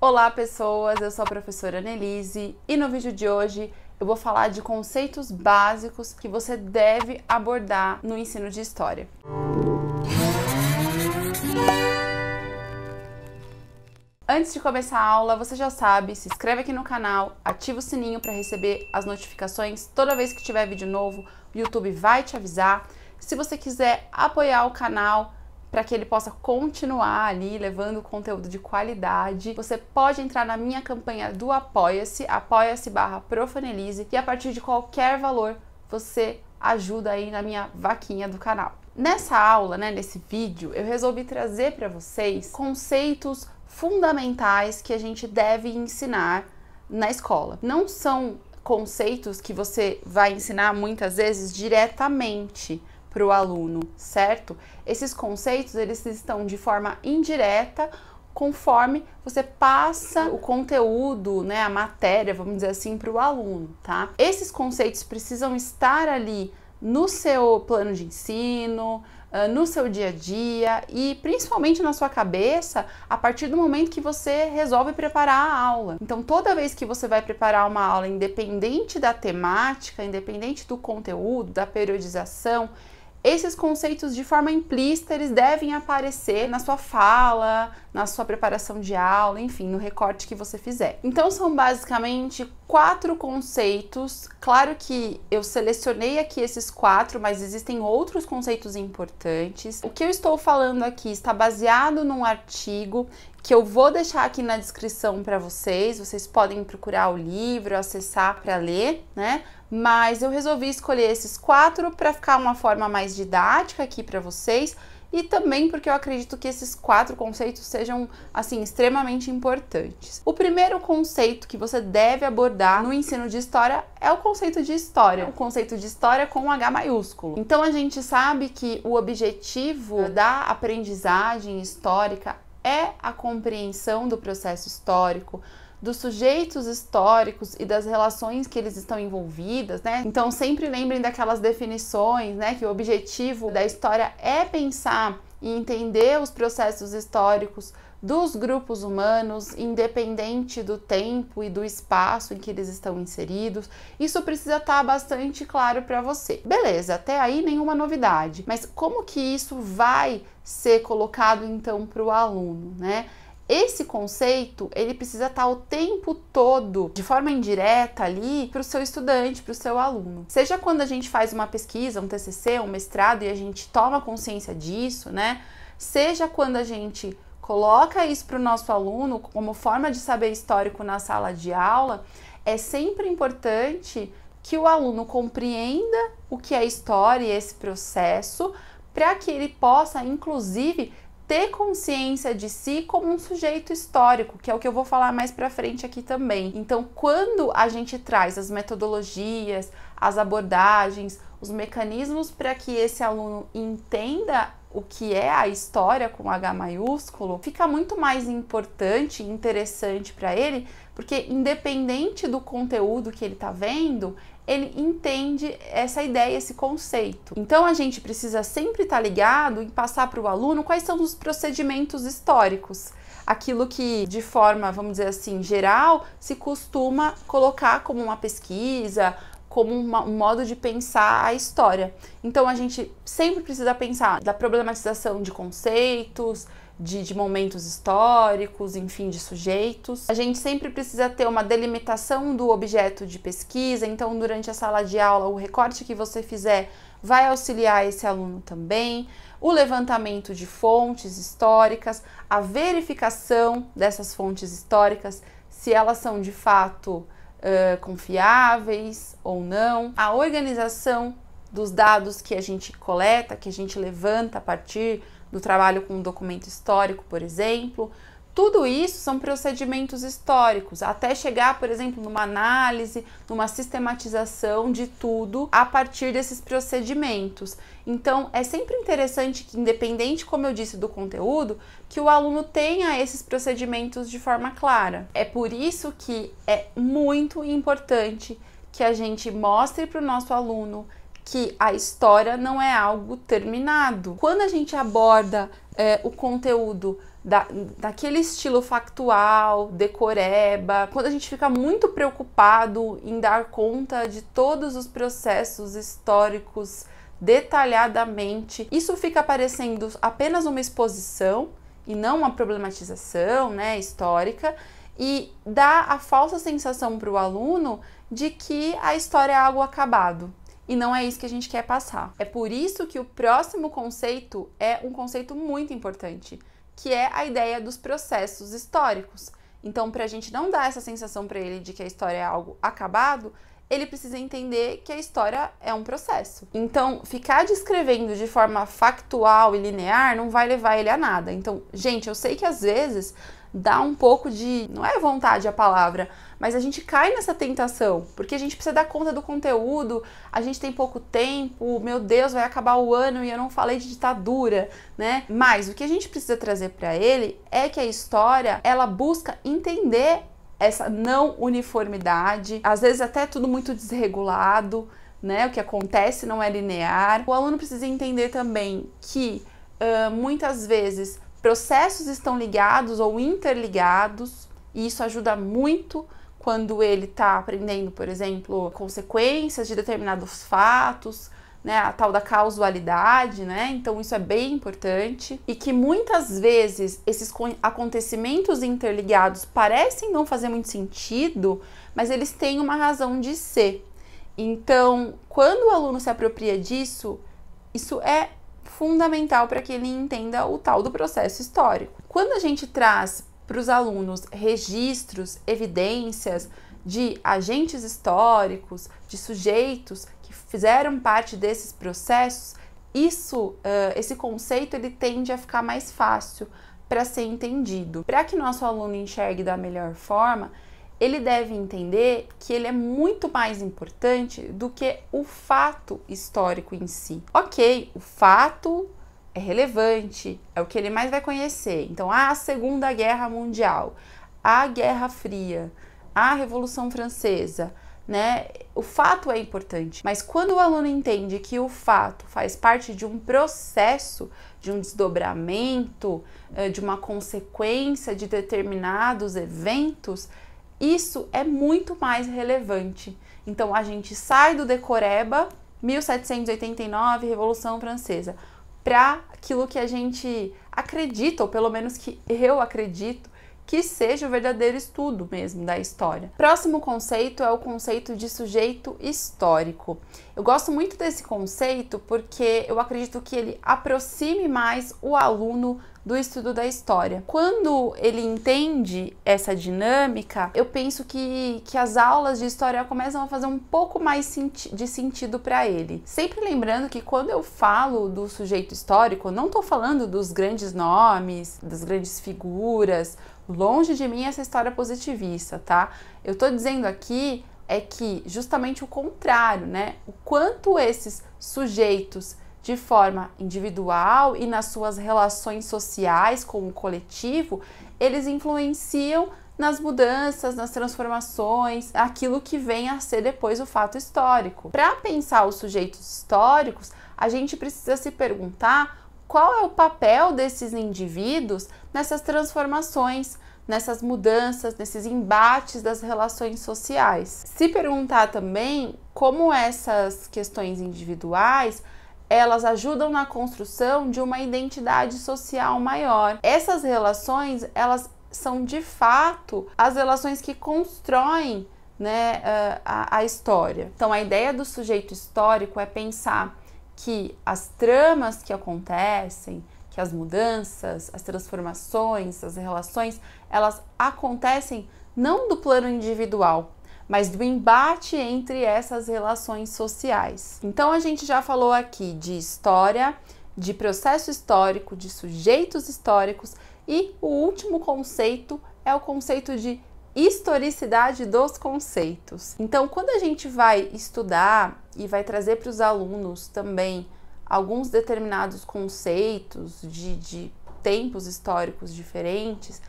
Olá, pessoas! Eu sou a professora Nelise e no vídeo de hoje eu vou falar de conceitos básicos que você deve abordar no ensino de história. Antes de começar a aula, você já sabe, se inscreve aqui no canal, ativa o sininho para receber as notificações toda vez que tiver vídeo novo, o YouTube vai te avisar. Se você quiser apoiar o canal, para que ele possa continuar ali levando conteúdo de qualidade. Você pode entrar na minha campanha do Apoia-se, apoia-se barra Profanelize, e a partir de qualquer valor você ajuda aí na minha vaquinha do canal. Nessa aula, né, nesse vídeo, eu resolvi trazer para vocês conceitos fundamentais que a gente deve ensinar na escola. Não são conceitos que você vai ensinar muitas vezes diretamente, para o aluno, certo? Esses conceitos eles estão de forma indireta conforme você passa o conteúdo, né, a matéria, vamos dizer assim, para o aluno, tá? Esses conceitos precisam estar ali no seu plano de ensino, ah, no seu dia a dia e principalmente na sua cabeça a partir do momento que você resolve preparar a aula. Então, toda vez que você vai preparar uma aula, independente da temática, independente do conteúdo, da periodização, esses conceitos de forma implícita eles devem aparecer na sua fala, na sua preparação de aula, enfim, no recorte que você fizer. Então são basicamente quatro conceitos. Claro que eu selecionei aqui esses quatro, mas existem outros conceitos importantes. O que eu estou falando aqui está baseado num artigo que eu vou deixar aqui na descrição para vocês. Vocês podem procurar o livro, acessar para ler, né? Mas eu resolvi escolher esses quatro para ficar uma forma mais didática aqui para vocês e também porque eu acredito que esses quatro conceitos sejam assim extremamente importantes. O primeiro conceito que você deve abordar no ensino de história é o conceito de história, o conceito de história com H maiúsculo. Então a gente sabe que o objetivo da aprendizagem histórica é a compreensão do processo histórico, dos sujeitos históricos e das relações que eles estão envolvidas, né? Então sempre lembrem daquelas definições, né, que o objetivo da história é pensar e entender os processos históricos dos grupos humanos, independente do tempo e do espaço em que eles estão inseridos. Isso precisa estar bastante claro para você. Beleza, até aí nenhuma novidade, mas como que isso vai ser colocado então para o aluno, né? Esse conceito ele precisa estar tá o tempo todo, de forma indireta ali, para o seu estudante, para o seu aluno. Seja quando a gente faz uma pesquisa, um TCC, um mestrado e a gente toma consciência disso, né? Seja quando a gente coloca isso para o nosso aluno como forma de saber histórico na sala de aula, é sempre importante que o aluno compreenda o que é história e esse processo para que ele possa, inclusive, ter consciência de si como um sujeito histórico, que é o que eu vou falar mais para frente aqui também. Então, quando a gente traz as metodologias, as abordagens, os mecanismos para que esse aluno entenda o que é a história com H maiúsculo, fica muito mais importante e interessante para ele, porque independente do conteúdo que ele está vendo, ele entende essa ideia, esse conceito. Então a gente precisa sempre estar tá ligado em passar para o aluno quais são os procedimentos históricos. Aquilo que, de forma, vamos dizer assim, geral, se costuma colocar como uma pesquisa, como uma, um modo de pensar a história. Então a gente sempre precisa pensar da problematização de conceitos, de, de, momentos históricos, enfim, de sujeitos. A gente sempre precisa ter uma delimitação do objeto de pesquisa, então, durante a sala de aula, o recorte que você fizer vai auxiliar esse aluno também. O levantamento de fontes históricas, a verificação dessas fontes históricas, se elas são de fato uh, confiáveis ou não, a organização dos dados que a gente coleta, que a gente levanta a partir do trabalho com um documento histórico, por exemplo, tudo isso são procedimentos históricos, até chegar, por exemplo, numa análise, numa sistematização de tudo a partir desses procedimentos. Então, é sempre interessante que, independente, como eu disse, do conteúdo, que o aluno tenha esses procedimentos de forma clara. É por isso que é muito importante que a gente mostre para o nosso aluno que a história não é algo terminado. Quando a gente aborda é, o conteúdo da, daquele estilo factual, decoreba, quando a gente fica muito preocupado em dar conta de todos os processos históricos detalhadamente, isso fica parecendo apenas uma exposição e não uma problematização né, histórica, e dá a falsa sensação para o aluno de que a história é algo acabado. E não é isso que a gente quer passar. É por isso que o próximo conceito é um conceito muito importante, que é a ideia dos processos históricos. Então, para a gente não dar essa sensação para ele de que a história é algo acabado, ele precisa entender que a história é um processo. Então, ficar descrevendo de forma factual e linear não vai levar ele a nada. Então, gente, eu sei que às vezes dá um pouco de. Não é vontade a palavra, mas a gente cai nessa tentação, porque a gente precisa dar conta do conteúdo, a gente tem pouco tempo, meu Deus, vai acabar o ano e eu não falei de ditadura, né? Mas o que a gente precisa trazer para ele é que a história ela busca entender essa não uniformidade, às vezes até tudo muito desregulado, né? O que acontece não é linear. O aluno precisa entender também que uh, muitas vezes processos estão ligados ou interligados, e isso ajuda muito quando ele está aprendendo, por exemplo, consequências de determinados fatos, né, a tal da causalidade, né? Então isso é bem importante e que muitas vezes esses acontecimentos interligados parecem não fazer muito sentido, mas eles têm uma razão de ser. Então, quando o aluno se apropria disso, isso é fundamental para que ele entenda o tal do processo histórico. Quando a gente traz para os alunos registros, evidências de agentes históricos, de sujeitos fizeram parte desses processos, isso, uh, esse conceito, ele tende a ficar mais fácil para ser entendido. Para que nosso aluno enxergue da melhor forma, ele deve entender que ele é muito mais importante do que o fato histórico em si. Ok, o fato é relevante, é o que ele mais vai conhecer. Então, a Segunda Guerra Mundial, a Guerra Fria, a Revolução Francesa, né? O fato é importante, mas quando o aluno entende que o fato faz parte de um processo, de um desdobramento, eh, de uma consequência de determinados eventos, isso é muito mais relevante. Então a gente sai do decoreba 1789, Revolução Francesa, para aquilo que a gente acredita, ou pelo menos que eu acredito, que seja o verdadeiro estudo mesmo da história. Próximo conceito é o conceito de sujeito histórico. Eu gosto muito desse conceito porque eu acredito que ele aproxime mais o aluno do estudo da história. Quando ele entende essa dinâmica, eu penso que, que as aulas de história começam a fazer um pouco mais senti de sentido para ele. Sempre lembrando que quando eu falo do sujeito histórico, eu não estou falando dos grandes nomes, das grandes figuras. Longe de mim essa história positivista, tá? Eu estou dizendo aqui é que justamente o contrário, né? O quanto esses sujeitos de forma individual e nas suas relações sociais com o coletivo, eles influenciam nas mudanças, nas transformações, aquilo que vem a ser depois o fato histórico. Para pensar os sujeitos históricos, a gente precisa se perguntar qual é o papel desses indivíduos nessas transformações, nessas mudanças, nesses embates das relações sociais. Se perguntar também como essas questões individuais elas ajudam na construção de uma identidade social maior. Essas relações, elas são de fato as relações que constroem né, eh, a, a história. Então, a ideia do sujeito histórico é pensar que as tramas que acontecem, que as mudanças, as transformações, as relações, elas acontecem não do plano individual, mas do embate entre essas relações sociais. Então a gente já falou aqui de história, de processo histórico, de sujeitos históricos e o último conceito é o conceito de historicidade dos conceitos. Então, quando a gente vai estudar e vai trazer para os alunos também alguns determinados conceitos de, de tempos históricos diferentes,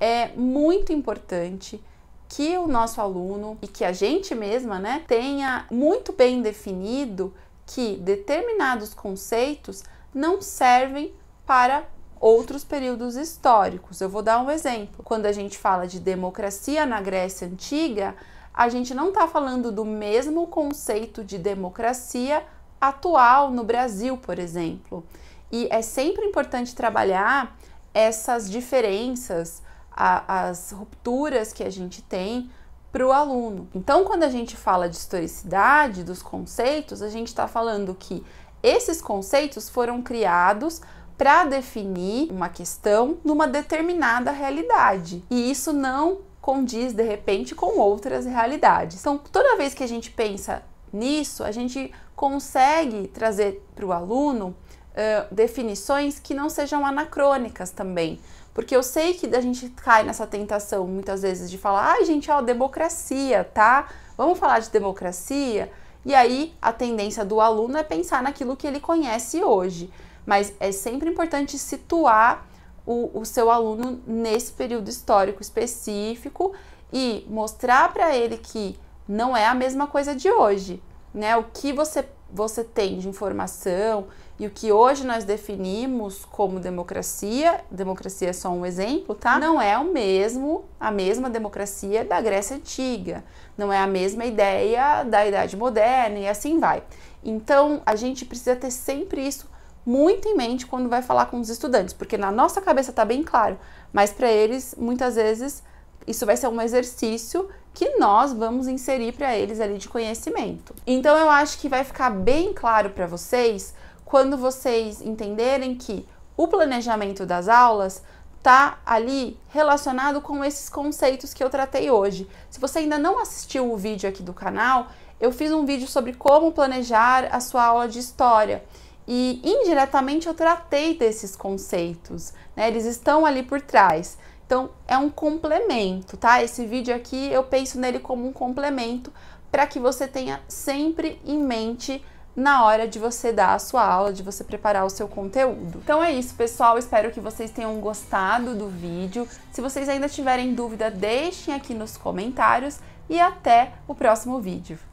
é muito importante que o nosso aluno e que a gente mesma, né, tenha muito bem definido que determinados conceitos não servem para outros períodos históricos. Eu vou dar um exemplo. Quando a gente fala de democracia na Grécia Antiga, a gente não está falando do mesmo conceito de democracia atual no Brasil, por exemplo. E é sempre importante trabalhar essas diferenças, a, as rupturas que a gente tem para o aluno. Então, quando a gente fala de historicidade dos conceitos, a gente está falando que esses conceitos foram criados para definir uma questão numa determinada realidade. E isso não condiz de repente com outras realidades. Então, toda vez que a gente pensa nisso, a gente consegue trazer para o aluno uh, definições que não sejam anacrônicas também, porque eu sei que a gente cai nessa tentação muitas vezes de falar, ai, ah, gente, ó, democracia, tá? Vamos falar de democracia? E aí a tendência do aluno é pensar naquilo que ele conhece hoje. Mas é sempre importante situar o, o seu aluno nesse período histórico específico e mostrar para ele que não é a mesma coisa de hoje, né? O que você, você tem de informação e o que hoje nós definimos como democracia, democracia é só um exemplo, tá? tá? Não é o mesmo, a mesma democracia da Grécia antiga, não é a mesma ideia da idade moderna e assim vai. Então, a gente precisa ter sempre isso muito em mente quando vai falar com os estudantes, porque na nossa cabeça tá bem claro, mas para eles muitas vezes isso vai ser um exercício que nós vamos inserir para eles ali de conhecimento. Então eu acho que vai ficar bem claro para vocês quando vocês entenderem que o planejamento das aulas está ali relacionado com esses conceitos que eu tratei hoje. Se você ainda não assistiu o vídeo aqui do canal, eu fiz um vídeo sobre como planejar a sua aula de história e indiretamente eu tratei desses conceitos, né? Eles estão ali por trás. Então é um complemento, tá? Esse vídeo aqui eu penso nele como um complemento para que você tenha sempre em mente na hora de você dar a sua aula, de você preparar o seu conteúdo. Então é isso, pessoal. Espero que vocês tenham gostado do vídeo. Se vocês ainda tiverem dúvida, deixem aqui nos comentários e até o próximo vídeo.